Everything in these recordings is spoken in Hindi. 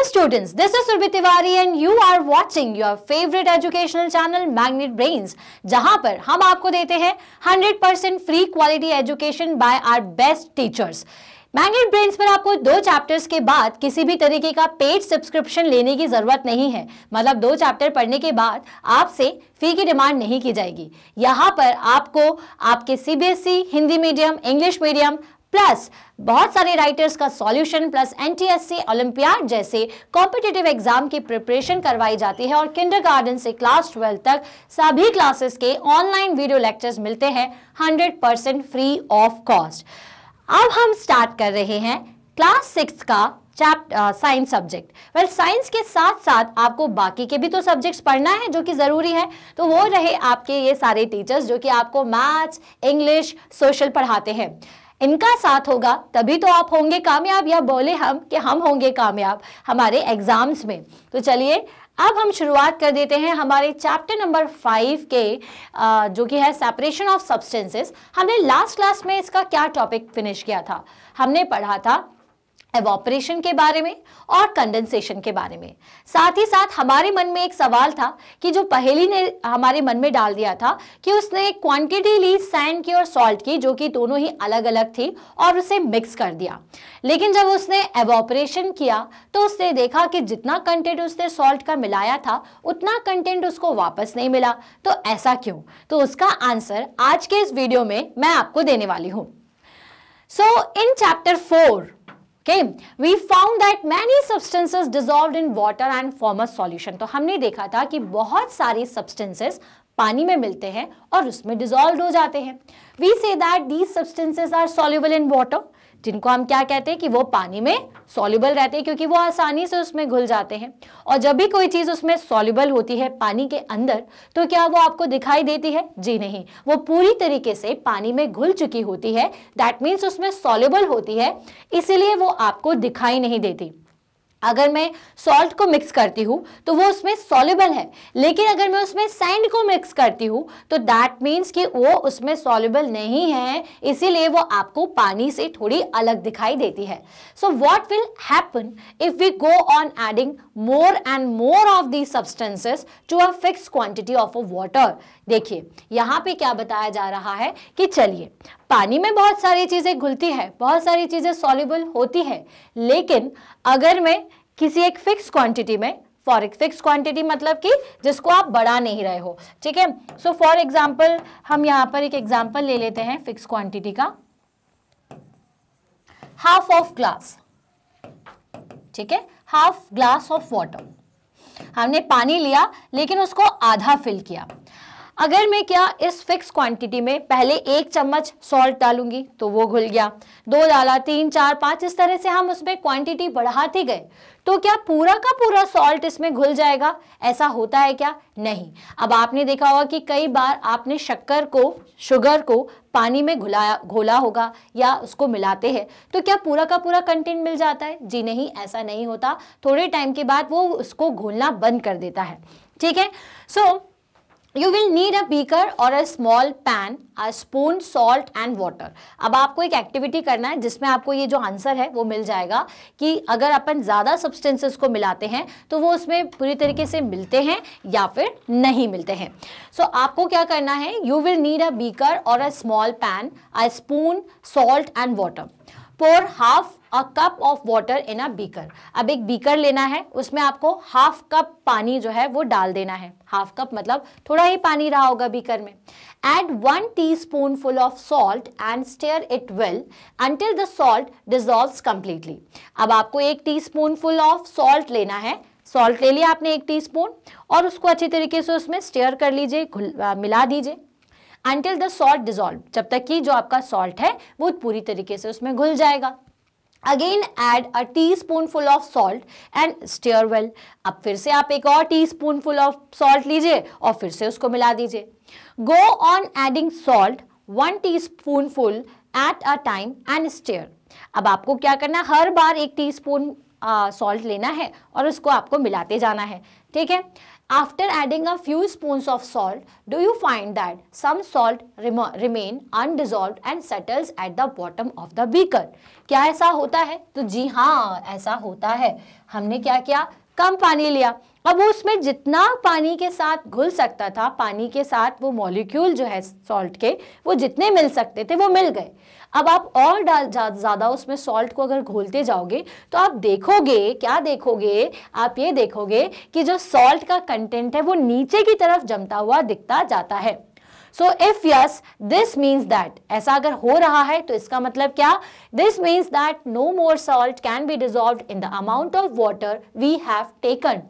Dear students, this is Surbhi Tiwari and you are watching your favorite educational channel Magnet Brains, जहां पर हम आपको देते हैं 100% free quality education by our best teachers. Magnet Brains पर आपको दो चैप्टर्स के बाद किसी भी तरीके का पेड सब्सक्रिप्शन लेने की ज़रूरत नहीं है मतलब दो चैप्टर पढ़ने के बाद आपसे फ़ी की डिमांड नहीं की जाएगी यहाँ पर आपको आपके CBSE, Hindi medium English medium plus बहुत सारे राइटर्स का सॉल्यूशन प्लस एनटीएससी ओलंपियाड जैसे कॉम्पिटिटिव एग्जाम की प्रिपरेशन करवाई जाती है और किंडरगार्टन से क्लास ट्वेल्थ तक सभी क्लासेस के ऑनलाइन वीडियो लेक्चर्स मिलते हैं hundred percent free of cost अब हम स्टार्ट कर रहे हैं क्लास सिक्स का chapter science subject well science के साथ साथ आपको बाकी के भी तो सब्जेक्ट्स पढ़ना है जो कि ज़रूरी है तो वो रहे आपके ये सारे टीचर्स जो कि आपको मैथ्स इंग्लिश सोशल पढ़ाते हैं इनका साथ होगा तभी तो आप होंगे कामयाब या बोले हम कि हम होंगे कामयाब हमारे एग्ज़ाम्स में तो चलिए अब हम शुरुआत कर देते हैं हमारे चैप्टर नंबर फाइव के जो कि है सेपरेशन ऑफ सब्सटेंसेस हमने लास्ट क्लास में इसका क्या टॉपिक फिनिश किया था हमने पढ़ा था एवोपरेशन के बारे में और कंडेंसेशन के बारे में साथ ही साथ हमारे मन में एक सवाल था कि जो पहेली ने हमारे मन में डाल दिया था कि उसने क्वांटिटी ली सैंड की और सॉल्ट की जो कि दोनों ही अलग अलग थी और उसे मिक्स कर दिया लेकिन जब उसने एवोपरेशन किया तो उसने देखा कि जितना कंटेंट उसने सॉल्ट का मिलाया था उतना कंटेंट उसको वापस नहीं मिला तो ऐसा क्यों तो उसका आंसर आज के इस वीडियो में मैं आपको देने वाली हूँ so in chapter four okay we found that many substances dissolved in water and form a solution तो हमने देखा था कि बहुत सारी substances पानी में मिलते हैं और उसमें dissolved हो जाते हैं we say that these substances are soluble in water जिनको हम क्या कहते हैं कि वो पानी में सॉल्युबल रहते हैं क्योंकि वो आसानी से उसमें घुल जाते हैं और जब भी कोई चीज़ उसमें सॉल्युबल होती है पानी के अंदर तो क्या वो आपको दिखाई देती है जी नहीं वो पूरी तरीके से पानी में घुल चुकी होती है दैट मीन्स उसमें सॉल्युबल होती है इसीलिए वो आपको दिखाई नहीं देती अगर मैं सॉल्ट को मिक्स करती हूँ तो वो उसमें सॉल्युबल है लेकिन अगर मैं उसमें सैंड को मिक्स करती हूँ तो दैट मीन्स कि वो उसमें सॉल्युबल नहीं है इसीलिए वो आपको पानी से थोड़ी अलग दिखाई देती है so what will happen if we go on adding more and more of these substances to a fix quantity of a water देखिए यहाँ पे क्या बताया जा रहा है कि चलिए पानी में बहुत सारी चीज़ें घुलती है बहुत सारी चीज़ें सॉल्युबल होती है लेकिन अगर मैं किसी एक फिक्स क्वांटिटी में फॉर एक फिक्स क्वांटिटी मतलब कि जिसको आप बढ़ा नहीं रहे हो ठीक है सो फॉर एग्जाम्पल हम यहाँ पर एक एग्जाम्पल ले लेते हैं फिक्स क्वांटिटी का हाफ ऑफ ग्लास ठीक है हाफ ग्लास ऑफ वाटर हमने पानी लिया लेकिन उसको आधा फिल किया अगर मैं क्या इस फिक्स क्वांटिटी में पहले एक चम्मच सॉल्ट डालूंगी तो वो घुल गया दो डाला तीन चार पाँच इस तरह से हम उसमें क्वांटिटी बढ़ाते गए तो क्या पूरा का पूरा सॉल्ट इसमें घुल जाएगा ऐसा होता है क्या नहीं अब आपने देखा होगा कि कई बार आपने शक्कर को शुगर को पानी में घुलाया घोला होगा या उसको मिलाते हैं तो क्या पूरा का पूरा कंटेंट मिल जाता है जी नहीं ऐसा नहीं होता थोड़े टाइम के बाद वो उसको घोलना बंद कर देता है ठीक है so so, you will need a beaker और a small pan a spoon salt and water अब आपको एक एक्टिविटी करना है जिसमें आपको ये जो आंसर है वो मिल जाएगा कि अगर अपन ज़्यादा सब्सटेंसेस को मिलाते हैं तो वो उसमें पूरी तरीके से मिलते हैं या फिर नहीं मिलते हैं सो so, आपको क्या करना है you will need a beaker और a small pan a spoon salt and water pour half a cup of water in a beaker अब एक बीकर लेना है उसमें आपको हाफ कप पानी जो है वो डाल देना है हाफ कप मतलब थोड़ा ही पानी रहा होगा बीकर में add one teaspoon full of salt and stir it well until the salt dissolve completely अब आपको एक teaspoon full of salt लेना है सॉल्ट ले लिया आपने एक टीस्पून और उसको अच्छी तरीके से उसमें स्टेयर कर लीजिए मिला दीजिए अंटिल द सॉल्ट डिजोल्व जब तक कि जो आपका सॉल्ट है वो पूरी तरीके से उसमें घुल जाएगा again add a teaspoon full of salt and stir well अब फिर से आप एक और teaspoon full of salt लीजिए और फिर से उसको मिला दीजिए go on adding salt one teaspoon full at a time and stir अब आपको क्या करना है हर बार एक टी स्पून सॉल्ट लेना है और उसको आपको मिलाते जाना है ठीक है After adding a few spoons of salt, do you find that some salt remain undissolved and settles at the bottom of the beaker? क्या ऐसा होता है तो जी हाँ ऐसा होता है हमने क्या किया कम पानी लिया अब वो उसमें जितना पानी के साथ घुल सकता था पानी के साथ वो मॉलिक्यूल जो है सॉल्ट के वो जितने मिल सकते थे वो मिल गए अब आप और डाल ज़्यादा उसमें सॉल्ट को अगर घोलते जाओगे तो आप देखोगे क्या देखोगे आप ये देखोगे कि जो सॉल्ट का कंटेंट है वो नीचे की तरफ जमता हुआ दिखता जाता है so if yes this means that ऐसा अगर हो रहा है तो इसका मतलब क्या this means that no more salt can be dissolve in the amount of water we have taken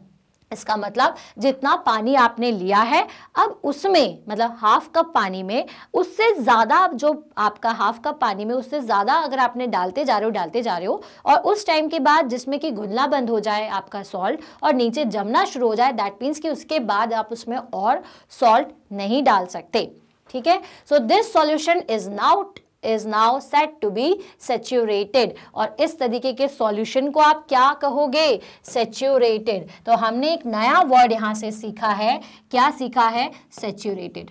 इसका मतलब जितना पानी आपने लिया है अब उसमें मतलब हाफ कप पानी में उससे ज़्यादा आप जो आपका हाफ कप पानी में उससे ज़्यादा अगर आपने डालते जा रहे हो डालते जा रहे हो और उस टाइम के बाद जिसमें कि घुलना बंद हो जाए आपका सॉल्ट और नीचे जमना शुरू हो जाए दैट मीन्स कि उसके बाद आप उसमें और सॉल्ट नहीं डाल सकते ठीक है so this solution is now is now set to be saturated और इस तरीके के सॉल्यूशन को आप क्या कहोगे सेच्यूरेटेड तो हमने एक नया वर्ड यहाँ से सीखा है क्या सीखा है सेच्यूरेटेड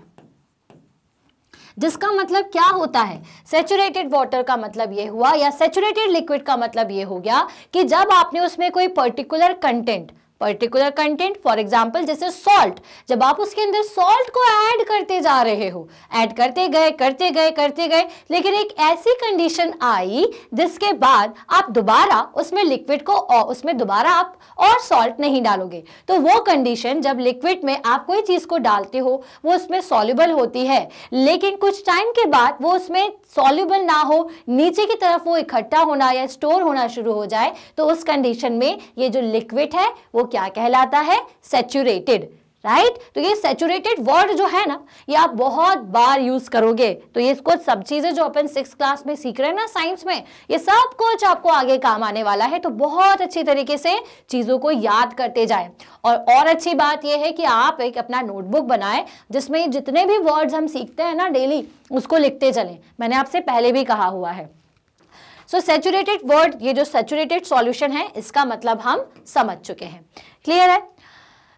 जिसका मतलब क्या होता है सेचुरेटेड वाटर का मतलब ये हुआ या सेचुरेटेड लिक्विड का मतलब ये हो गया कि जब आपने उसमें कोई particular content particular content for example जैसे सॉल्ट जब आप उसके अंदर सॉल्ट को ऐड करते जा रहे हो ऐड करते गए करते गए करते गए लेकिन एक ऐसी कंडीशन आई जिसके बाद आप दोबारा उसमें लिक्विड को और उसमें दोबारा आप और सॉल्ट नहीं डालोगे तो वो कंडीशन जब लिक्विड में आप कोई चीज़ को डालते हो वो उसमें सॉल्यूबल होती है लेकिन कुछ टाइम के बाद वो उसमें सॉल्यूबल ना हो नीचे की तरफ वो इकट्ठा होना या स्टोर होना शुरू हो जाए तो उस कंडीशन में ये जो लिक्विड है वो क्या कहलाता है सेचुरेटेड राइट right? तो ये सेचुरेटेड वर्ड जो है ना ये आप बहुत बार यूज करोगे तो ये इसको सब चीजें जो अपन सिक्स क्लास में सीख रहे हैं ना साइंस में ये सब कुछ आपको आगे काम आने वाला है तो बहुत अच्छी तरीके से चीजों को याद करते जाए और और अच्छी बात ये है कि आप एक अपना नोटबुक बनाएं जिसमें जितने भी वर्ड्स हम सीखते हैं ना डेली उसको लिखते चले मैंने आपसे पहले भी कहा हुआ है सो सेचुरेटेड वर्ड ये जो सेचुरेटेड सॉल्यूशन है इसका मतलब हम समझ चुके हैं क्लियर है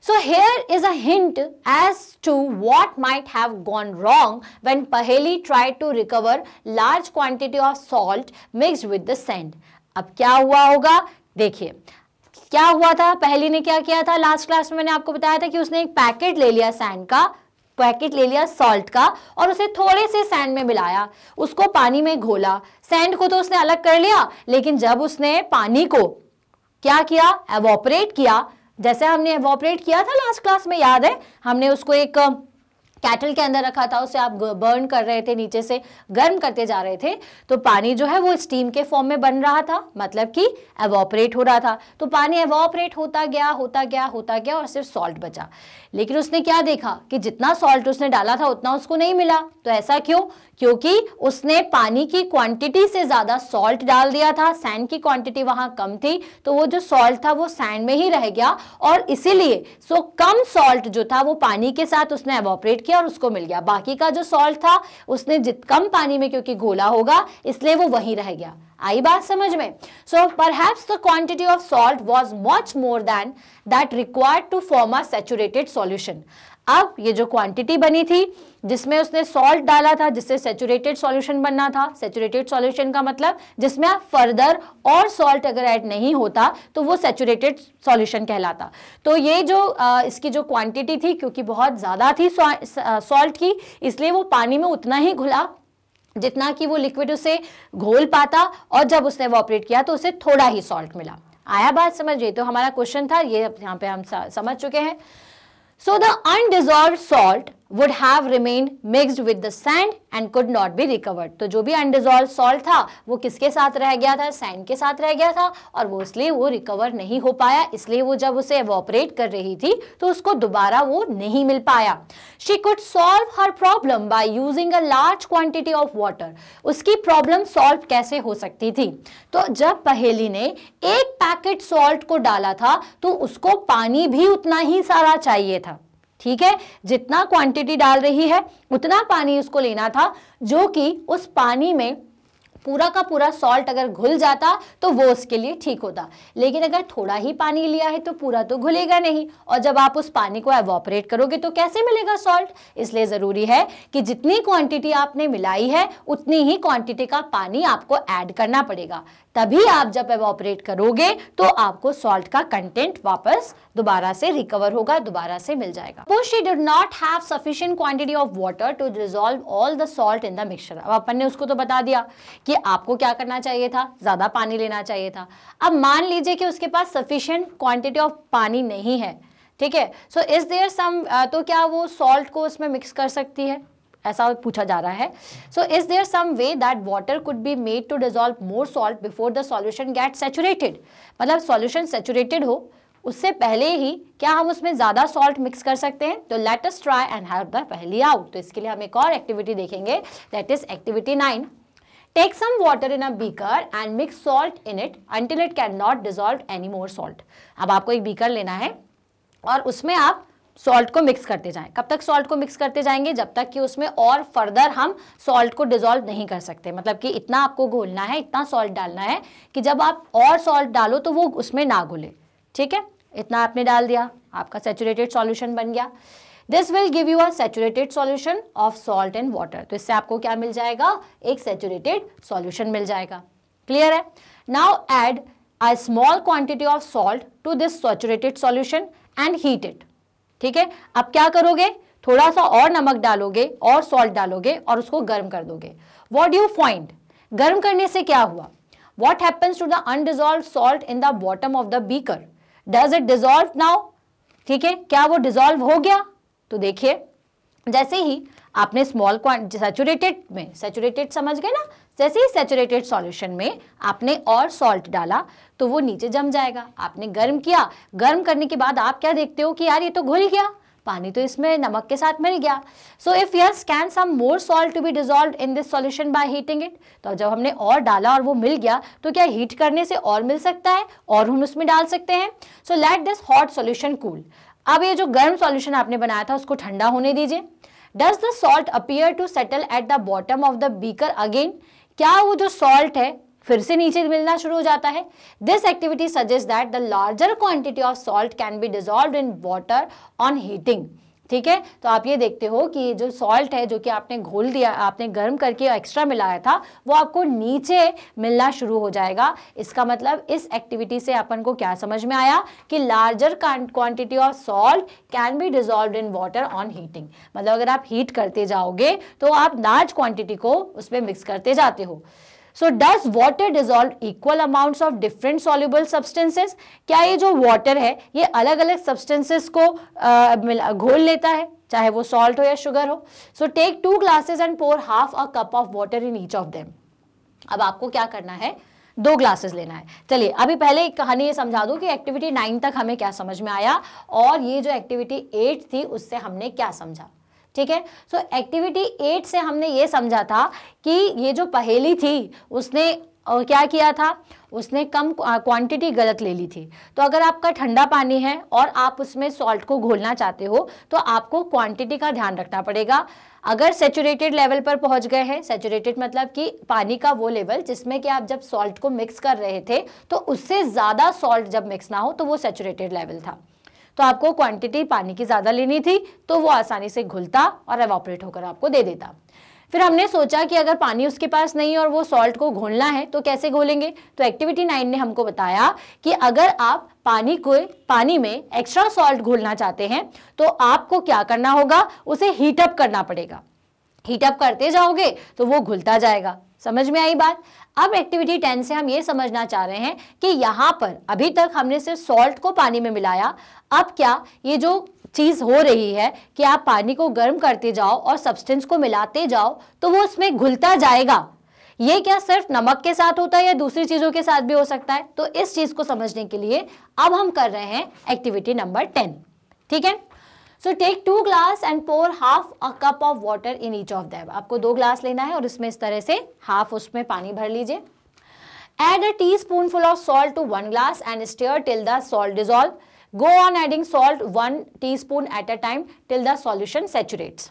so here is hint as to what might have gone wrong when when try to recover large quantity of salt mix with the the अब क्या हुआ होगा देखिए क्या हुआ था पहली ने क्या किया था लास्ट क्लास में मैंने आपको बताया था कि उसने एक पैकेट ले लिया सैंड का पैकेट ले लिया सॉल्ट का और उसे थोड़े से सैंड में मिलाया उसको पानी में घोला सैंड को तो उसने अलग कर लिया लेकिन जब उसने पानी को क्या किया एवोपरेट किया जैसे हमने एवोपरेट किया था लास्ट क्लास में याद है हमने उसको एक कैटल के अंदर रखा था उसे आप बर्न कर रहे थे नीचे से गर्म करते जा रहे थे तो पानी जो है वो स्टीम के फॉर्म में बन रहा था मतलब कि एवॉपरेट हो रहा था तो पानी एवॉपरेट होता गया होता गया होता गया और सिर्फ सॉल्ट बचा लेकिन उसने क्या देखा कि जितना सॉल्ट उसने डाला था उतना उसको नहीं मिला तो ऐसा क्यों क्योंकि उसने पानी की क्वांटिटी से ज़्यादा सॉल्ट डाल दिया था सैंड की क्वांटिटी वहां कम थी तो वो जो सॉल्ट था वो सैंड में ही रह गया और इसीलिए सो कम सॉल्ट जो था वो पानी के साथ उसने एवोपरेट किया और उसको मिल गया बाकी का जो सॉल्ट था उसने जित कम पानी में क्योंकि घोला होगा इसलिए वो वहीं रह गया आई बात समझ में so perhaps the quantity of salt was much more than that required to form a saturated solution अब ये जो क्वांटिटी बनी थी जिसमें उसने सॉल्ट डाला था जिससे सेचुरेटेड सॉल्यूशन बनना था सेचुरेटेड सॉल्यूशन का मतलब जिसमें फर्दर और सॉल्ट अगर ऐड नहीं होता तो वो सेचुरेटेड सॉल्यूशन कहलाता तो ये जो आ, इसकी जो क्वांटिटी थी क्योंकि बहुत ज़्यादा थी सॉल्ट की इसलिए वो पानी में उतना ही घुला जितना कि वो लिक्विड उसे घोल पाता और जब उसने वो ऑपरेट किया तो उसे थोड़ा ही सॉल्ट मिला आया बात समझिए तो हमारा क्वेश्चन था ये यहाँ पे हम समझ चुके हैं So the undissolved salt would have remain mixed with the sand and could not be recovered तो जो भी अनडिजॉल्व सॉल्ट था वो किसके साथ रह गया था सैंड के साथ रह गया था और वो इसलिए वो रिकवर नहीं हो पाया इसलिए वो जब उसे ऑपरेट कर रही थी तो उसको दोबारा वो नहीं मिल पाया she could solve her problem by using a large quantity of water उसकी प्रॉब्लम सॉल्व कैसे हो सकती थी तो जब पहेली ने एक पैकेट सॉल्ट को डाला था तो उसको पानी भी उतना ही सारा चाहिए था ठीक है जितना क्वांटिटी डाल रही है उतना पानी उसको लेना था जो कि उस पानी में पूरा का पूरा सॉल्ट अगर घुल जाता तो वो उसके लिए ठीक होता लेकिन अगर थोड़ा ही पानी लिया है तो पूरा तो घुलेगा नहीं और जब आप उस पानी को एवॉपरेट करोगे तो कैसे मिलेगा सॉल्ट इसलिए ज़रूरी है कि जितनी क्वांटिटी आपने मिलाई है उतनी ही क्वांटिटी का पानी आपको ऐड करना पड़ेगा तभी आप जब एवॉपरेट करोगे तो आपको सॉल्ट का कंटेंट वापस दोबारा से रिकवर होगा दोबारा से मिल जाएगा वो she did not have sufficient quantity of water to resolve all the salt in the mixture अब अपन ने उसको तो बता दिया कि आपको क्या करना चाहिए था ज़्यादा पानी लेना चाहिए था अब मान लीजिए कि उसके पास सफिशियंट क्वांटिटी ऑफ पानी नहीं है ठीक है सो इज़ देयर सम तो क्या वो सॉल्ट को उसमें मिक्स कर सकती है ऐसा पूछा जा रहा है so is there some way that water could be made to dissolve more salt before the solution get saturated मतलब सॉल्यूशन सेचुरेटेड हो उससे पहले ही क्या हम उसमें ज़्यादा सॉल्ट मिक्स कर सकते हैं तो let's try and have the पहली आउट तो इसके लिए हम एक और एक्टिविटी देखेंगे that is activity nine take some water in a beaker and mix salt in it until it can not dissolve any more salt अब आपको एक बीकर लेना है और उसमें आप सॉल्ट को मिक्स करते जाएं कब तक सॉल्ट को मिक्स करते जाएंगे जब तक कि उसमें और फर्दर हम सॉल्ट को डिजोल्व नहीं कर सकते मतलब कि इतना आपको घोलना है इतना सॉल्ट डालना है कि जब आप और सॉल्ट डालो तो वो उसमें ना घुले ठीक है इतना आपने डाल दिया आपका सेचुरेटेड सॉल्यूशन बन गया this will give you a saturated solution of salt and water तो इससे आपको क्या मिल जाएगा एक सेचुरेटेड सॉल्यूशन मिल जाएगा क्लियर है now add a small quantity of salt to this saturated solution and heat it ठीक है अब क्या करोगे थोड़ा सा और नमक डालोगे और सॉल्ट डालोगे और उसको गर्म कर दोगे वॉट यू फाइंड गर्म करने से क्या हुआ what happens to the undissolve salt in the bottom of the beaker does it dissolve now ठीक है क्या वो डिजॉल्व हो गया तो देखिए जैसे ही आपने स्मॉल सैचुरेटेड में सेचुरेटेड समझ गए ना जैसे ही सैचुरेटेड सॉल्यूशन में आपने और सॉल्ट डाला तो वो नीचे जम जाएगा आपने गर्म किया गर्म करने के बाद आप क्या देखते हो कि यार ये तो घुल गया पानी तो इसमें नमक के साथ मिल गया so if yes can some more salt to be dissolve in this solution by heating it तो जब हमने और डाला और वो मिल गया तो क्या हीट करने से और मिल सकता है और हम उसमें डाल सकते हैं so let this hot solution cool अब ये जो गर्म सॉल्यूशन आपने बनाया था उसको ठंडा होने दीजिए does the salt appear to settle at the bottom of the beaker again क्या वो जो सॉल्ट है फिर से नीचे मिलना शुरू हो जाता है this activity suggest that the larger quantity of salt can be dissolve in water on heating ठीक है तो आप ये देखते हो कि जो सॉल्ट है जो कि आपने घोल दिया आपने गर्म करके एक्स्ट्रा मिलाया था वो आपको नीचे मिलना शुरू हो जाएगा इसका मतलब इस एक्टिविटी से अपन को क्या समझ में आया कि larger quantity of salt can be dissolve in water on heating मतलब अगर आप हीट करते जाओगे तो आप लार्ज क्वांटिटी को उसमें मिक्स करते जाते हो so does water dissolve equal amount of different soluble substances क्या ये जो वॉटर है ये अलग अलग सब्सटेंसेस को घोल लेता है चाहे वो सॉल्ट हो या शुगर हो so take two glasses and pour half a cup of water in each of them अब आपको क्या करना है दो ग्लासेस लेना है चलिए अभी पहले एक कहानी ये समझा दूं कि एक्टिविटी नाइन तक हमें क्या समझ में आया और ये जो एक्टिविटी एट थी उससे हमने क्या समझा ठीक है सो एक्टिविटी एट से हमने ये समझा था कि ये जो पहेली थी उसने और क्या किया था उसने कम क्वांटिटी गलत ले ली थी तो अगर आपका ठंडा पानी है और आप उसमें सॉल्ट को घोलना चाहते हो तो आपको क्वांटिटी का ध्यान रखना पड़ेगा अगर सेचुरेटेड लेवल पर पहुंच गए हैं सेचुरेटेड मतलब कि पानी का वो लेवल जिसमें कि आप जब सॉल्ट को मिक्स कर रहे थे तो उससे ज़्यादा सॉल्ट जब मिक्स ना हो तो वो सेचुरेटेड लेवल था तो आपको क्वांटिटी पानी की ज़्यादा लेनी थी तो वो आसानी से घुलता और एवोपरेट होकर आपको दे देता फिर हमने सोचा कि अगर पानी उसके पास नहीं और वो सॉल्ट को घोलना है तो कैसे घोलेंगे तो एक्टिविटी नाइन ने हमको बताया कि अगर आप पानी को पानी में एक्स्ट्रा सॉल्ट घोलना चाहते हैं तो आपको क्या करना होगा उसे हीटअप करना पड़ेगा हीटअप करते जाओगे तो वो घुलता जाएगा समझ में आई बात अब एक्टिविटी टेन से हम ये समझना चाह रहे हैं कि यहाँ पर अभी तक हमने सिर्फ सॉल्ट को पानी में मिलाया अब क्या ये जो चीज़ हो रही है कि आप पानी को गर्म करते जाओ और सब्सटेंस को मिलाते जाओ तो वो उसमें घुलता जाएगा ये क्या सिर्फ नमक के साथ होता है या दूसरी चीज़ों के साथ भी हो सकता है तो इस चीज़ को समझने के लिए अब हम कर रहे हैं एक्टिविटी नंबर टेन ठीक है so take two glass and pour half a cup of water in each of them आपको दो ग्लास लेना है और इसमें इस तरह से हाफ उसमें पानी भर लीजिए add a teaspoon full of salt to one glass and stir till the salt dissolve on adding salt one teaspoon at a time till the solution saturates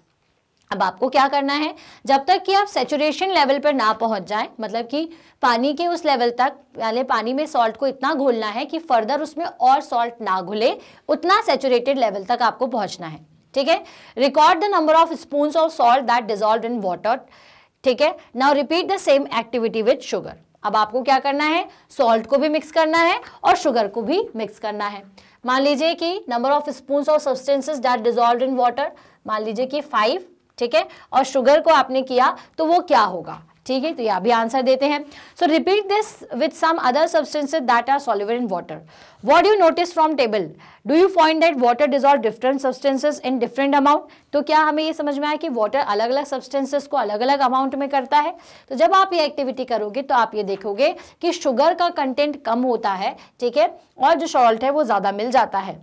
अब आपको क्या करना है जब तक कि आप सेचुरेशन लेवल पर ना पहुंच जाए मतलब कि पानी के उस लेवल तक पहले पानी में सॉल्ट को इतना घोलना है कि फर्दर उसमें और सॉल्ट ना घुले उतना सेचुरेटेड लेवल तक आपको पहुंचना है ठीक है record the number of spoon of salt that dissolve in water ठीक है now repeat the same activity with sugar अब आपको क्या करना है सॉल्ट को भी मिक्स करना है और शुगर को भी मिक्स करना है मान लीजिए कि number of spoon of substances that dissolve in water मान लीजिए कि फाइव ठीक है और शुगर को आपने किया तो वो क्या होगा ठीक है तो ये भी आंसर देते हैं so repeat this with some other substances that are soluble in water what you notice from table do you find that water dissolve different substances in different amount तो क्या हमें ये समझ में आया कि वाटर अलग अलग सब्सटेंसेस को अलग अलग अमाउंट में करता है तो जब आप ये एक्टिविटी करोगे तो आप ये देखोगे कि शुगर का कंटेंट कम होता है ठीक है और जो सॉल्ट है वो ज़्यादा मिल जाता है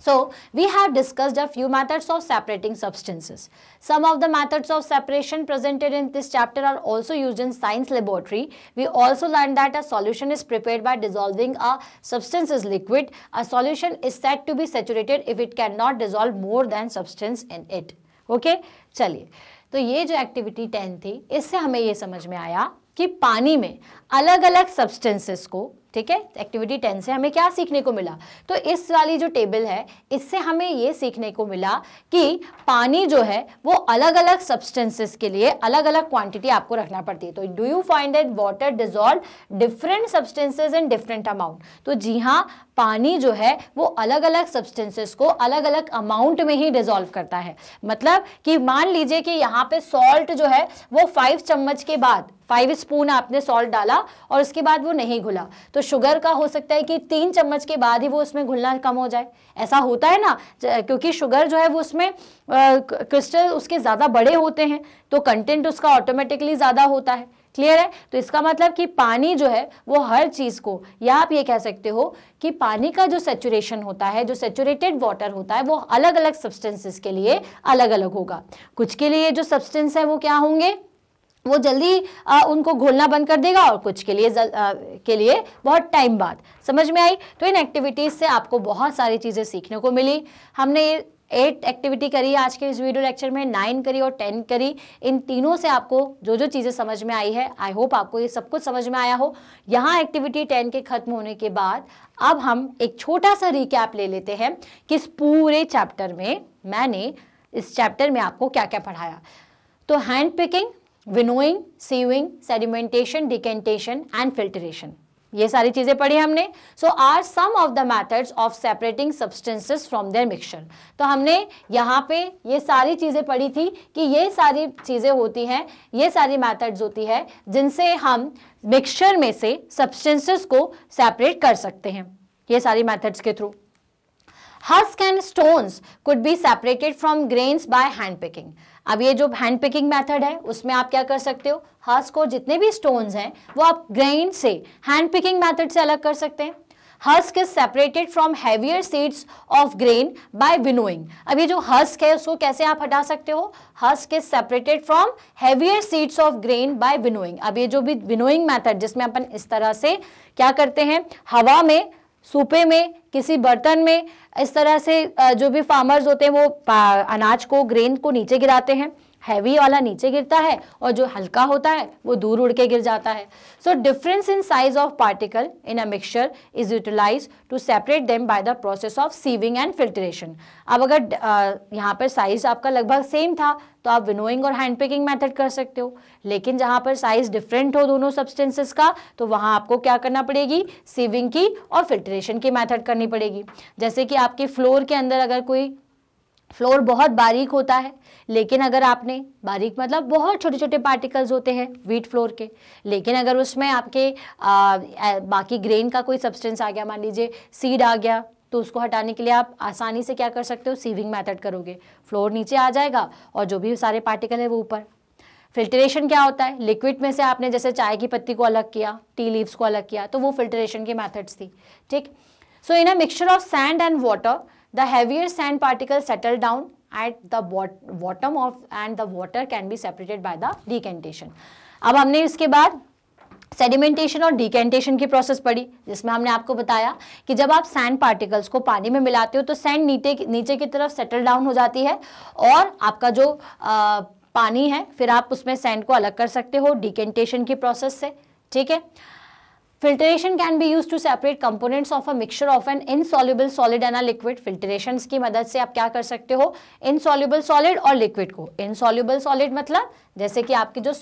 So we have discussed a few methods of separating substances. Some of the methods of separation presented in this chapter are also used in science laboratory. We also learned that a solution is prepared by dissolving a substance's liquid. A solution is said to be saturated if it cannot dissolve more than substance in it. Okay? chaliye to ye jo activity 10 thi isse hame ye samajh mein aaya कि पानी में अलग अलग सब्सटेंसेस को ठीक है एक्टिविटी टेन से हमें क्या सीखने को मिला तो इस वाली जो टेबल है इससे हमें ये सीखने को मिला कि पानी जो है वो अलग अलग सब्सटेंसेस के लिए अलग अलग क्वांटिटी आपको रखना पड़ती है तो do you find that water dissolve different substances in different amount तो जी हाँ पानी जो है वो अलग अलग सब्सटेंसेस को अलग अलग अमाउंट में ही डिजोल्व करता है मतलब कि मान लीजिए कि यहाँ पे सॉल्ट जो है वो फाइव चम्मच के बाद फाइव स्पून आपने सॉल्ट डाला और उसके बाद वो नहीं घुला तो शुगर का हो सकता है कि तीन चम्मच के बाद ही वो उसमें घुलना कम हो जाए ऐसा होता है ना क्योंकि शुगर जो है वो उसमें क्रिस्टल उसके ज़्यादा बड़े होते हैं तो कंटेंट उसका ऑटोमेटिकली ज़्यादा होता है क्लियर है तो इसका मतलब कि पानी जो है वो हर चीज़ को या आप ये कह सकते हो कि पानी का जो सेचुरेशन होता है जो सेचुरेटेड वाटर होता है वो अलग अलग सब्सटेंसेस के लिए अलग अलग होगा कुछ के लिए जो सब्सटेंस है वो क्या होंगे वो जल्दी आ, उनको घोलना बंद कर देगा और कुछ के लिए जल, आ, के लिए बहुत टाइम बाद समझ में आई तो इन एक्टिविटीज़ से आपको बहुत सारी चीज़ें सीखने को मिली हमने एट एक्टिविटी करी आज के इस वीडियो लेक्चर में नाइन करी और टेन करी इन तीनों से आपको जो जो चीज़ें समझ में आई है आई होप आपको ये सब कुछ समझ में आया हो यहाँ एक्टिविटी टेन के खत्म होने के बाद अब हम एक छोटा सा रिकैप ले लेते हैं कि इस पूरे चैप्टर में मैंने इस चैप्टर में आपको क्या क्या पढ़ाया तो hand picking winnowing sieving sedimentation decantation and filtration ये सारी चीज़ें पढ़ी हमने so are some of the methods of separating substances from their mixture तो हमने यहाँ पे ये सारी चीज़ें पढ़ी थी कि ये सारी चीज़ें होती हैं ये सारी मैथड्स होती है जिनसे हम मिक्सचर में से सब्सटेंसेस को सेपरेट कर सकते हैं ये सारी मैथड्स के through husk and stones could be separated from grains by hand picking अब ये जो हैंड पिकिंग मेथड है उसमें आप क्या कर सकते हो हर्स को जितने भी स्टोन्स हैं वो आप ग्रेन से हैंड पिकिंग मेथड से अलग कर सकते हैं husk is separated from heavier seeds of grain by winnowing अब ये जो हस्क है उसको कैसे आप हटा सकते हो husk is separated from heavier seeds of grain by winnowing अब ये जो भी विनोइंग मेथड जिसमें अपन इस तरह से क्या करते हैं हवा में सूपे में किसी बर्तन में इस तरह से जो भी फार्मर्स होते हैं वो अनाज को ग्रेन को नीचे गिराते हैं हैवी वाला नीचे गिरता है और जो हल्का होता है वो दूर उड़ के गिर जाता है so difference in size of particle in a mixture is utilise to separate them by the process of sieving and filtration अब अगर यहाँ पर साइज आपका लगभग सेम था तो आप विनोइंग और हैंड पिकिंग मैथड कर सकते हो लेकिन जहाँ पर साइज डिफरेंट हो दोनों सब्सटेंसेस का तो वहाँ आपको क्या करना पड़ेगी सीविंग की और फिल्ट्रेशन की मैथड करनी पड़ेगी जैसे कि आपके फ्लोर के अंदर अगर कोई फ्लोर बहुत बारीक होता है लेकिन अगर आपने बारीक मतलब बहुत छोटे छोटे पार्टिकल्स होते हैं वीट फ्लोर के लेकिन अगर उसमें आपके आ, बाकी ग्रेन का कोई सब्सटेंस आ गया मान लीजिए सीड आ गया तो उसको हटाने के लिए आप आसानी से क्या कर सकते हो सीविंग मेथड करोगे फ्लोर नीचे आ जाएगा और जो भी सारे पार्टिकल है वो ऊपर फिल्ट्रेशन क्या होता है लिक्विड में से आपने जैसे चाय की पत्ती को अलग किया टी लीव्स को अलग किया तो वो फिल्ट्रेशन के मैथड्स थी ठीक so in a mixture of sand and water the heavier sand particles settle down at the bottom of and the water can be separated by the decantation अब हमने इसके बाद सेडिमेंटेशन और डिकेंटेशन की प्रोसेस पड़ी जिसमें हमने आपको बताया कि जब आप सैंड पार्टिकल्स को पानी में मिलाते हो तो सैंड नीचे नीचे की तरफ सेटल डाउन हो जाती है और आपका जो आ, पानी है फिर आप उसमें सैंड को अलग कर सकते हो डिकेंटेशन की प्रोसेस से ठीक है filtration can be use to separate components of a mixture of an insoluble solid and a liquid filtration की मदद से आप क्या कर सकते हो इनसॉल्यूबल सॉलिड और लिक्विड को इनसॉल्यूबल सॉलिड मतलब जैसे कि आपके जो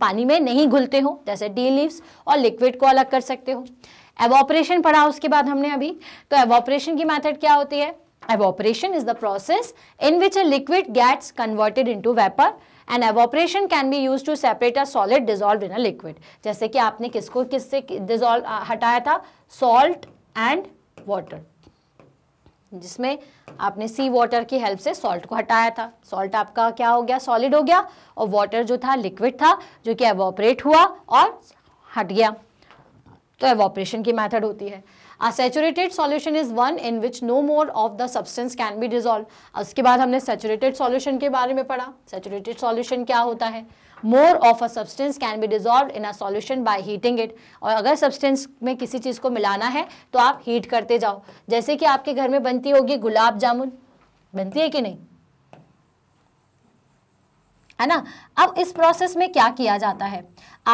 पानी में नहीं घुलते हो जैसे डी लीव्स और लिक्विड को अलग कर सकते हो एवोपरेशन पढ़ा उसके बाद हमने अभी तो एवोपरेशन की मैथड क्या होती है evaporation is the process in which a liquid gets converted to vapour and evaporation can be use to separate a solid dissolve in a liquid जैसे कि आपने किसको किससे डिजोल्व हटाया था सॉल्ट एंड वाटर जिसमें आपने सी वाटर की हेल्प से सॉल्ट को हटाया था सॉल्ट आपका क्या हो गया सॉलिड हो गया और वाटर जो था लिक्विड था जो कि एवोपरेट हुआ और हट गया तो एवोपरेशन की मेथड होती है a saturated solution is one in which no more of the substance can be dissolve उसके बाद हमने सेचुरेटेड सॉल्यूशन के बारे में पढ़ा सेचुरेटेड सॉल्यूशन क्या होता है more of a substance can be dissolve in a solution by heating it और अगर सब्सटेंस में किसी चीज़ को मिलाना है तो आप हीट करते जाओ जैसे कि आपके घर में बनती होगी गुलाब जामुन बनती है कि नहीं है ना अब इस प्रोसेस में क्या किया जाता है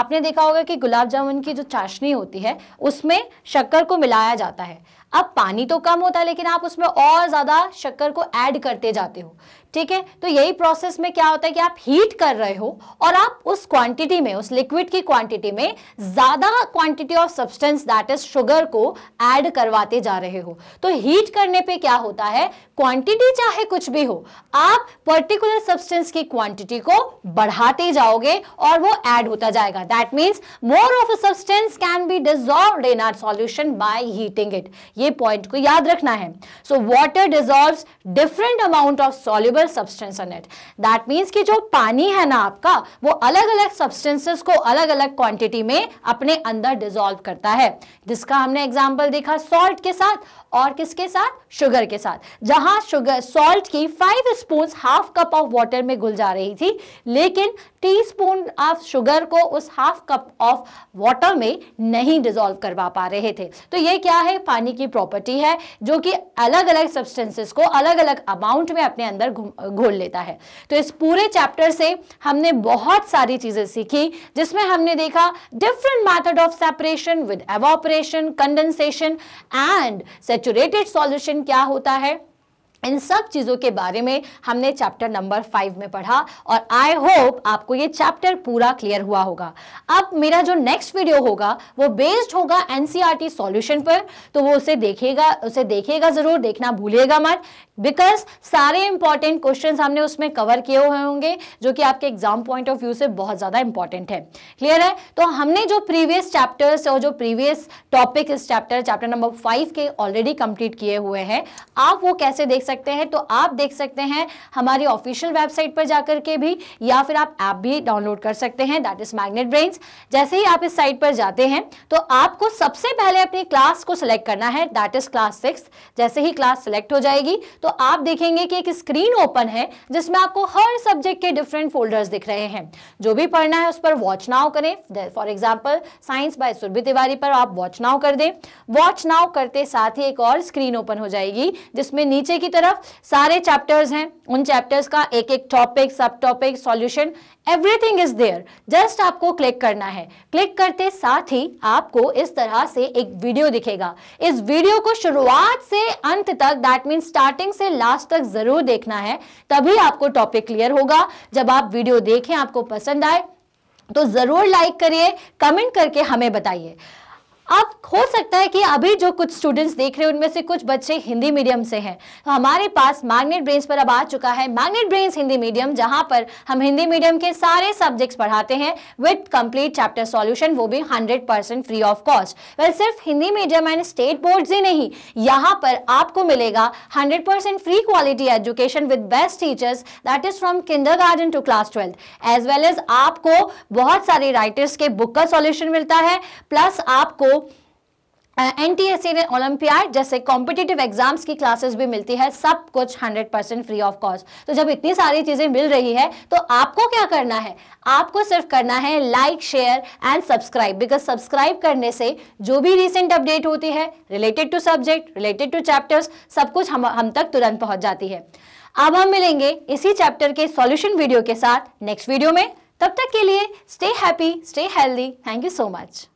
आपने देखा होगा कि गुलाब जामुन की जो चाशनी होती है उसमें शक्कर को मिलाया जाता है अब पानी तो कम होता है लेकिन आप उसमें और ज़्यादा शक्कर को ऐड करते जाते हो ठीक है तो यही प्रोसेस में क्या होता है कि आप हीट कर रहे हो और आप उस क्वांटिटी में उस लिक्विड की क्वांटिटी में ज़्यादा quantity of substance that is sugar को ऐड करवाते जा रहे हो तो हीट करने पे क्या होता है क्वांटिटी चाहे कुछ भी हो आप पर्टिकुलर सब्सटेंस की क्वांटिटी को बढ़ाते जाओगे और वो ऐड होता जाएगा that means more of a substance can be dissolve in our solution by heating it ये पॉइंट को याद रखना है so water dissolve different amount of soluble substance on it that means कि जो पानी है ना आपका वो अलग अलग सब्सटेंसेस को अलग अलग क्वांटिटी में अपने अंदर डिजॉल्व करता है जिसका हमने एग्जाम्पल देखा सॉल्ट के साथ और किसके साथ शुगर के साथ जहां शुगर सॉल्ट की five spoon half cup of water में घुल जा रही थी लेकिन टीस्पून ऑफ शुगर को उस हाफ कप ऑफ वाटर में नहीं डिजोल्व करवा पा रहे थे तो ये क्या है पानी की प्रॉपर्टी है जो कि अलग अलग सब्सटेंसेस को अलग अलग अमाउंट में अपने अंदर घोल लेता है तो इस पूरे चैप्टर से हमने बहुत सारी चीज़ें सीखी जिसमें हमने देखा different method of separation with evaporation condensation and saturated solution क्या होता है इन सब चीज़ों के बारे में हमने चैप्टर नंबर फाइव में पढ़ा और आई होप आपको ये चैप्टर पूरा क्लियर हुआ होगा अब मेरा जो नेक्स्ट वीडियो होगा वो बेस्ड होगा एनसीईआरटी सॉल्यूशन e पर तो वो उसे देखेगा उसे देखेगा ज़रूर देखना भूलिएगा मत बिकॉज सारे इंपॉर्टेंट क्वेश्चन हमने उसमें कवर किए हुए होंगे जो कि आपके एग्जाम पॉइंट ऑफ व्यू से बहुत ज़्यादा इंपॉर्टेंट है क्लियर है तो हमने जो प्रीवियस चैप्टर्स और जो प्रीवियस टॉपिक इस चैप्टर चैप्टर नंबर फाइव के ऑलरेडी कंप्लीट किए हुए हैं आप वो कैसे देख सकते हैं तो आप देख सकते हैं हमारी ऑफिशियल वेबसाइट पर जाकर के भी या फिर आप ऐप भी डाउनलोड कर सकते हैं दैट इज मैग्नेट ब्रेन्स जैसे ही आप इस साइट पर जाते हैं तो आपको सबसे पहले अपनी क्लास को सिलेक्ट करना है दैट इज क्लास सिक्स जैसे ही क्लास सिलेक्ट हो जाएगी तो आप देखेंगे कि एक स्क्रीन ओपन है जिसमें आपको हर सब्जेक्ट के डिफरेंट फोल्डर्स दिख रहे हैं जो भी पढ़ना है उस पर वॉच नाउ करें for example science by Surabhi Tiwari पर आप वॉच नाउ कर दें वॉच नाउ करते साथ ही एक और स्क्रीन ओपन हो जाएगी जिसमें नीचे की तरफ तरफ सारे चैप्टर्स हैं उन चैप्टर्स का एक एक topic subtopic solution everything is there just आपको क्लिक करना है क्लिक करते साथ ही आपको इस तरह से एक वीडियो दिखेगा इस वीडियो को शुरुआत से अंत तक दैट मीन स्टार्टिंग से लास्ट तक जरूर देखना है तभी आपको टॉपिक क्लियर होगा जब आप वीडियो देखें आपको पसंद आए तो जरूर लाइक करिए कमेंट करके हमें बताइए अब हो सकता है कि अभी जो कुछ स्टूडेंट्स देख रहे हैं उनमें से कुछ बच्चे हिंदी मीडियम से हैं तो हमारे पास मैग्नेट ब्रेन्स पर अब आ चुका है मैग्नेट ब्रेन्स हिंदी मीडियम जहां पर हम हिंदी मीडियम के सारे सब्जेक्ट्स पढ़ाते हैं विद कंप्लीट चैप्टर सॉल्यूशन वो भी 100 percent free of cost well सिर्फ Hindi medium and state board से नहीं यहाँ पर आपको मिलेगा hundred free quality education with best teachers that is from kinder to class twelfth as well as आपको बहुत सारे राइटर्स के बुक का सॉल्यूशन मिलता है प्लस आपको एन टी एस सी ने ओलंपियाड जैसे कॉम्पिटेटिव एग्जाम्स की क्लासेस भी मिलती है सब कुछ 100 परसेंट फ्री ऑफ कॉस्ट तो जब इतनी सारी चीज़ें मिल रही है तो आपको क्या करना है आपको सिर्फ करना है like share and subscribe because subscribe करने से जो भी रिसेंट अपडेट होती है related to subject related to chapters सब कुछ हम हम तक तुरंत पहुंच जाती है अब हम मिलेंगे इसी चैप्टर के सॉल्यूशन वीडियो के साथ नेक्स्ट वीडियो में तब तक के लिए stay happy stay healthy thank you so much